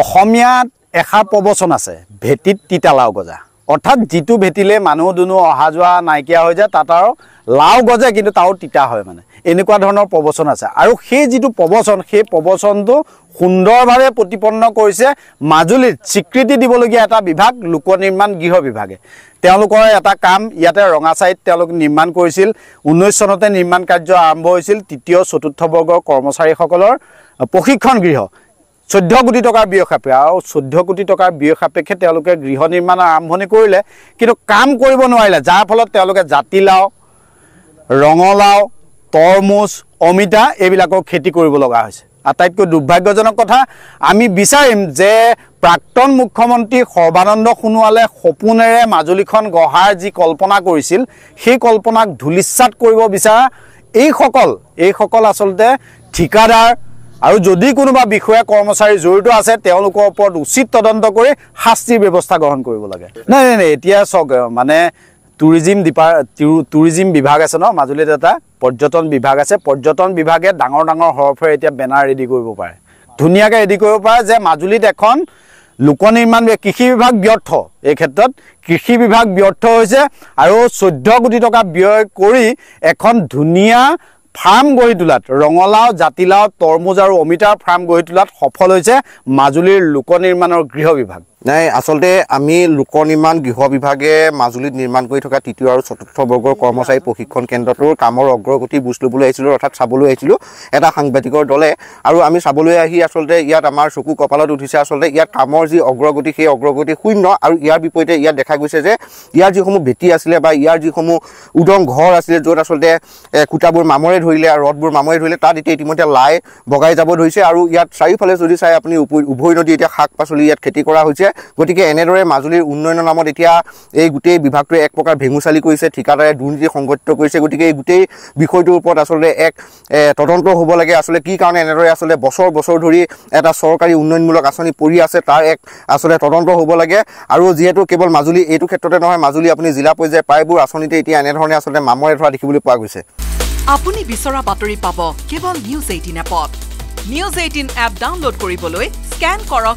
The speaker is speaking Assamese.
অসমীয়াত এষাৰ প্ৰবচন আছে ভেটিত তিতা লাও গজা অৰ্থাৎ যিটো ভেটিলে মানুহ দুনো অহা যোৱা নাইকিয়া হৈ যায় তাত আৰু লাও গজে কিন্তু তাৰো তিতা হয় মানে এনেকুৱা ধৰণৰ প্ৰবচন আছে আৰু সেই যিটো প্ৰবচন সেই প্ৰবচনটো সুন্দৰভাৱে প্ৰতিপন্ন কৰিছে মাজুলীত স্বীকৃতি দিবলগীয়া এটা বিভাগ লোক নিৰ্মাণ গৃহ বিভাগে তেওঁলোকৰ এটা কাম ইয়াতে ৰঙাচাৰীত তেওঁলোক নিৰ্মাণ কৰিছিল ঊনৈছ চনতে নিৰ্মাণ কাৰ্য আৰম্ভ হৈছিল তৃতীয় চতুৰ্থ বৰ্গৰ কৰ্মচাৰীসকলৰ প্ৰশিক্ষণ গৃহ চৈধ্য কোটি টকাৰ ব্যয় সাপে আৰু চৈধ্য কোটি টকাৰ ব্যয় সাপেক্ষে তেওঁলোকে গৃহ নিৰ্মাণৰ আৰম্ভণি কৰিলে কিন্তু কাম কৰিব নোৱাৰিলে যাৰ ফলত তেওঁলোকে জাতিলাও ৰঙালাও তৰমুজ অমিতা এইবিলাকৰ খেতি কৰিব লগা হৈছে আটাইতকৈ দুৰ্ভাগ্যজনক কথা আমি বিচাৰিম যে প্ৰাক্তন মুখ্যমন্ত্ৰী সৰ্বানন্দ সোণোৱালে সপোনেৰে মাজুলীখন গঢ়াৰ যি কল্পনা কৰিছিল সেই কল্পনাক ধূলিচাত কৰিব বিচৰা এইসকল এইসকল আচলতে ঠিকাদাৰ আৰু যদি কোনোবা বিষয়া কৰ্মচাৰী জড়িত আছে তেওঁলোকৰ ওপৰত উচিত তদন্ত কৰি শাস্তিৰ ব্যৱস্থা গ্ৰহণ কৰিব লাগে নাই নাই নাই এতিয়া চাওক মানে টুৰিজিম ডিপাৰ্ট টুৰিজিম বিভাগ আছে ন মাজুলীত এটা পৰ্যটন বিভাগ আছে পৰ্যটন বিভাগে ডাঙৰ ডাঙৰ সৰফেৰে এতিয়া বেনাৰ ৰেডি কৰিব পাৰে ধুনীয়াকৈ ৰেডি কৰিব পাৰে যে মাজুলীত এখন লোক নিৰ্মাণ কৃষি বিভাগ ব্যৰ্থ এই ক্ষেত্ৰত কৃষি বিভাগ ব্যৰ্থ হৈছে আৰু চৈধ্য কোটি টকা ব্যয় কৰি এখন ধুনীয়া ফাৰ্ম গঢ়ি তোলাত ৰঙালাও জাতিলাও তৰমুজ আৰু অমিতাৰ ফাৰ্ম গঢ়ি তোলাত সফল হৈছে মাজুলীৰ লোক নিৰ্মাণৰ গৃহ বিভাগ নাই আচলতে আমি লোক নিৰ্মাণ গৃহ বিভাগে মাজুলীত নিৰ্মাণ কৰি থকা তৃতীয় আৰু চতুৰ্থ বৰ্গৰ কৰ্মচাৰী প্ৰশিক্ষণ কেন্দ্ৰটোৰ কামৰ অগ্ৰগতি বুজ ল'বলৈ আহিছিলোঁ অৰ্থাৎ চাবলৈ আহিছিলোঁ এটা সাংবাদিকৰ দলে আৰু আমি চাবলৈ আহি আচলতে ইয়াত আমাৰ চকু কপালত উঠিছে আচলতে ইয়াত কামৰ যি অগ্ৰগতি সেই অগ্ৰগতি শূন্য আৰু ইয়াৰ বিপৰীতে ইয়াত দেখা গৈছে যে ইয়াৰ যিসমূহ ভেটি আছিলে বা ইয়াৰ যিসমূহ উদং ঘৰ আছিলে য'ত আচলতে খুটাবোৰ মামৰে ধৰিলে আৰু ৰদবোৰ মামৰে ধৰিলে তাত এতিয়া ইতিমধ্যে লাই বগাই যাব ধৰিছে আৰু ইয়াত চাৰিওফালে যদি চাই আপুনি উভৈ নদী এতিয়া শাক পাচলি ইয়াত খেতি কৰা হৈছে গতিকে এনেদৰে মাজুলীৰ উন্নয়নৰ নামত এতিয়া এই গোটেই বিভাগটোৱে এক প্ৰকাৰ ভেঙুচালি কৰিছে ঠিকাদাৰে দুৰ্নীতি সংঘটিত কৰিছে গতিকে এই গোটেই বিষয়টোৰ ওপৰত আচলতে এক তদন্ত হ'ব লাগে আচলতে কি কাৰণে এনেদৰে আচলতে বছৰ বছৰ ধৰি এটা চৰকাৰী উন্নয়নমূলক আঁচনি পৰি আছে তাৰ এক আচলতে তদন্ত হ'ব লাগে আৰু যিহেতু কেৱল মাজুলী এইটো ক্ষেত্ৰতে নহয় মাজুলী আপুনি জিলা পৰ্যায়ৰ প্ৰায়বোৰ আঁচনিতে এতিয়া এনেধৰণে আচলতে মামৰে ধৰা দেখিবলৈ পোৱা গৈছে আপুনি বিচৰা বাতৰি পাব কেৱল নিউজ এইটিন এপত নিউজ এইটিন এপ ডাউনলোড কৰিবলৈ স্কেন কৰক